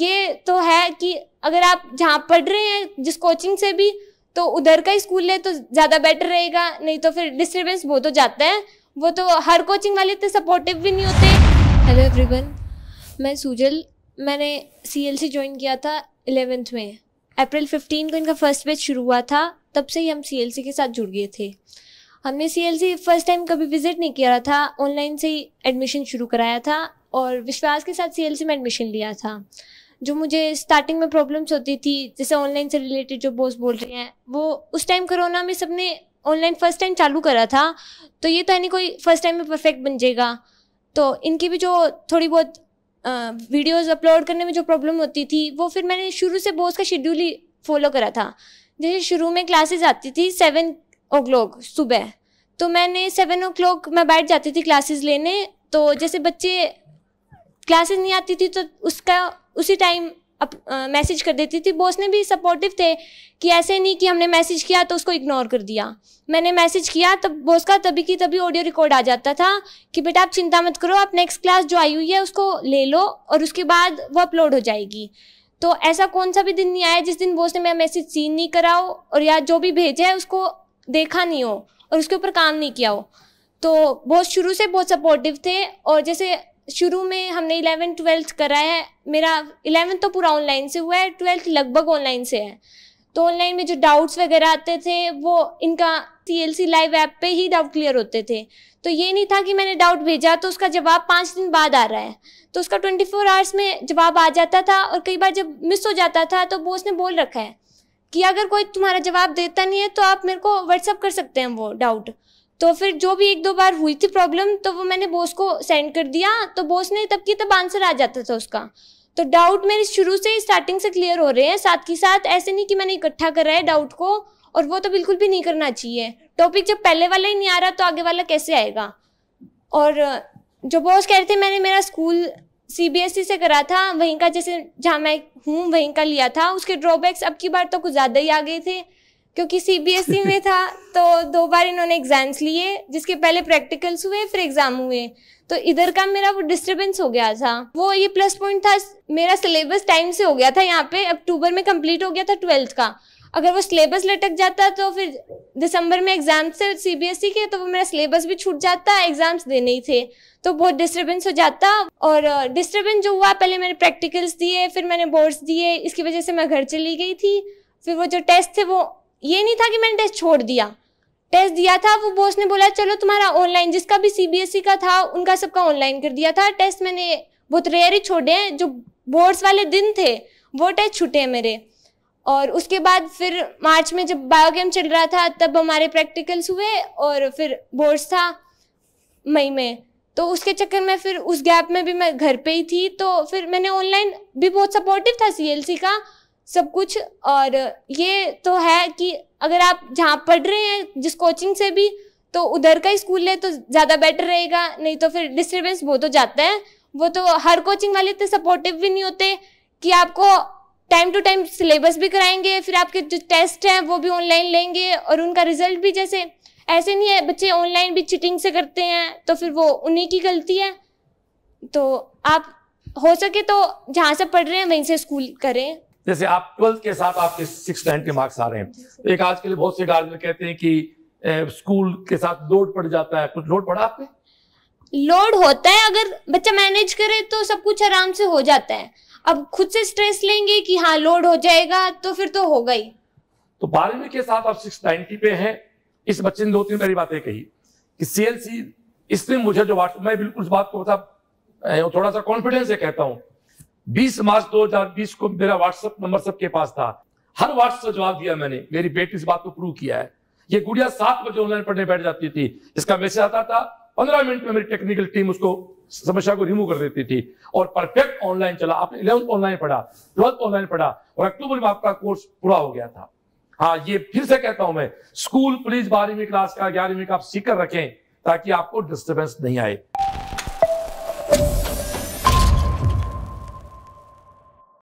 ये तो है कि अगर आप जहाँ पढ़ रहे हैं जिस कोचिंग से भी तो उधर का ही स्कूल है तो ज़्यादा बेटर रहेगा नहीं तो फिर डिस्टर्बेंस बहुत हो जाता है वो तो हर कोचिंग वाले इतने सपोर्टिव भी नहीं होते हेलो एवरीवन मैं सुजल मैंने सी एल सी ज्वाइन किया था एलेवेंथ में अप्रैल फिफ्टीन को इनका फर्स्ट बैच शुरू हुआ था तब से ही हम सी एल सी के साथ जुड़ गए थे हमने C L C first time कभी विजिट नहीं किया था ऑनलाइन से ही एडमिशन शुरू कराया था और विश्वास के साथ सी एल सी में एडमिशन लिया था जो मुझे स्टार्टिंग में प्रॉब्लम्स होती थी जैसे ऑनलाइन से रिलेटेड जो बॉस बोल रहे हैं वो उस टाइम कोरोना में सबने ऑनलाइन फर्स्ट टाइम चालू करा था तो ये तो है नहीं कोई फर्स्ट टाइम में परफेक्ट बन जाएगा तो इनकी भी जो थोड़ी बहुत वीडियोस अपलोड करने में जो प्रॉब्लम होती थी वो फिर मैंने शुरू से बॉस का शेड्यूल ही फॉलो करा था जैसे शुरू में क्लासेस आती थी सेवन ओ क्लॉक सुबह तो मैंने सेवन ओ क्लॉक मैं बैठ जाती थी क्लासेस लेने तो जैसे बच्चे क्लासेस नहीं आती थी तो उसका उसी टाइम मैसेज कर देती थी बॉस ने भी सपोर्टिव थे कि ऐसे नहीं कि हमने मैसेज किया तो उसको इग्नोर कर दिया मैंने मैसेज किया तब बॉस का तभी की तभी ऑडियो रिकॉर्ड आ जाता था कि बेटा आप चिंता मत करो आप नेक्स्ट क्लास जो आई हुई है उसको ले लो और उसके बाद वो अपलोड हो जाएगी तो ऐसा कौन सा भी दिन नहीं आया जिस दिन बॉस ने मेरा मैसेज सीन नहीं करा हो और या जो भी भेजा है उसको देखा नहीं हो और उसके ऊपर काम नहीं किया हो तो बहुत शुरू से बहुत सपोर्टिव थे और जैसे शुरू में हमने इलेवन ट्वेल्थ करा है मेरा इलेवन तो पूरा ऑनलाइन से हुआ है ट्वेल्थ लगभग ऑनलाइन से है तो ऑनलाइन में जो डाउट्स वगैरह आते थे वो इनका T L C live app पे ही डाउट क्लियर होते थे तो ये नहीं था कि मैंने डाउट भेजा तो उसका जवाब पाँच दिन बाद आ रहा है तो उसका ट्वेंटी फोर आवर्स में जवाब आ जाता था और कई बार जब मिस हो जाता था तो बॉस ने बोल रखा है कि अगर कोई तुम्हारा जवाब देता नहीं है तो आप मेरे को व्हाट्सअप कर सकते हैं वो डाउट तो फिर जो भी एक दो बार हुई थी प्रॉब्लम तो वो मैंने बॉस को सेंड कर दिया तो बॉस ने तब की तब आंसर आ जाता था उसका तो डाउट मेरे शुरू से स्टार्टिंग से क्लियर हो रहे हैं साथ ही साथ ऐसे नहीं कि मैंने इकट्ठा करा है डाउट को और वो तो बिल्कुल भी नहीं करना चाहिए टॉपिक जब पहले वाला ही नहीं आ रहा तो आगे वाला कैसे आएगा और जो बॉस कह रहे थे मैंने मेरा स्कूल सीबीएसई e से करा था वहीं का जैसे जहाँ मैं हूँ वहीं का लिया था उसके ड्रॉबैक्स अब की बार तो कुछ ज़्यादा ही आ गए थे क्योंकि सीबीएसई e में था तो दो बार इन्होंने एग्जाम्स लिए जिसके पहले प्रैक्टिकल्स हुए फिर एग्जाम हुए तो इधर का मेरा वो डिस्टर्बेंस हो गया था वो ये प्लस पॉइंट था मेरा सिलेबस टाइम से हो गया था यहाँ पे अक्टूबर में कंप्लीट हो गया था ट्वेल्थ का अगर वो सिलेबस लटक जाता तो फिर दिसंबर में एग्जाम से सीबीएसई e के तो वो मेरा सिलेबस भी छूट जाता एग्जाम्स देने ही थे तो बहुत डिस्टर्बेंस हो जाता और डिस्टर्बेंस जो हुआ पहले मैंने प्रैक्टिकल्स दिए फिर मैंने बोर्ड्स दिए इसकी वजह से मैं घर चली गई थी फिर वो जो टेस्ट थे वो ये नहीं था कि मैंने टेस्ट छोड़ दिया टेस्ट दिया था वो बॉस ने बोला चलो तुम्हारा ऑनलाइन जिसका भी सीबीएसई e का था उनका सबका ऑनलाइन कर दिया था टेस्ट मैंने बहुत रेयर ही छोड़े हैं जो बोर्ड्स वाले दिन थे वो टेस्ट छूटे मेरे और उसके बाद फिर मार्च में जब बायोगेम चल रहा था तब हमारे प्रैक्टिकल्स हुए और फिर बोर्ड्स था मई में तो उसके चक्कर में फिर उस गैप में भी मैं घर पे ही थी तो फिर मैंने ऑनलाइन भी बहुत सपोर्टिव था सीएलसी का सब कुछ और ये तो है कि अगर आप जहाँ पढ़ रहे हैं जिस कोचिंग से भी तो उधर का स्कूल ले तो ज़्यादा बेटर रहेगा नहीं तो फिर डिस्टर्बेंस बहुत हो जाता है वो तो हर कोचिंग वाले इतने सपोर्टिव भी नहीं होते कि आपको टाइम टू टाइम सिलेबस भी कराएंगे फिर आपके जो टेस्ट हैं वो भी ऑनलाइन लेंगे और उनका रिजल्ट भी जैसे ऐसे नहीं है बच्चे ऑनलाइन भी चिटिंग से करते हैं तो फिर वो उन्हीं की गलती है तो आप हो सके तो जहाँ से पढ़ रहे हैं वहीं से स्कूल करें जैसे आप ट्वेल्थ के साथ आपके सिक्स नाइन के मार्क्स आ रहे हैं एक आज के लिए बहुत से गार्जियन कहते हैं कि ए, स्कूल के साथ लोड पड़ जाता है कुछ लोड पड़ा आपने लोड होता है अगर बच्चा मैनेज करे तो सब कुछ आराम से हो जाता है अब खुद से स्ट्रेस लेंगे कि हाँ लोड हो जाएगा तो फिर तो हो गई तो बारहवीं के साथ आप सिक्स नाइनटी पे हैं इस बच्चे ने दो तीन मेरी बातें कही कि सीएलसी इसने मुझे जो व्हाट्सएप मैं बिल्कुल उस बात को था मतलब, थोड़ा सा कॉन्फिडेंस से कहता हूँ 20 मार्च 2020 को मेरा व्हाट्सएप नंबर सबके पास था हर व्हाट्सएप से जवाब दिया मैंने मेरी बेटी इस बात को प्रूव किया है ये गुड़िया सात बजे ऑनलाइन पढ़ने बैठ जाती थी इसका मैसेज आता था पंद्रह मिनट में मेरी टेक्निकल टीम उसको समस्या को रिमूव कर देती थी और परफेक्ट ऑनलाइन चला आपने इलेवंथ ऑनलाइन पढ़ा ट्वेल्थ ऑनलाइन पढ़ा और अक्टूबर में आपका कोर्स पूरा हो गया था हाँ ये फिर से कहता हूं मैं स्कूल पुलिस बारहवीं क्लास का ग्यारहवीं का आप सीकर रखें ताकि आपको डिस्टर्बेंस नहीं आए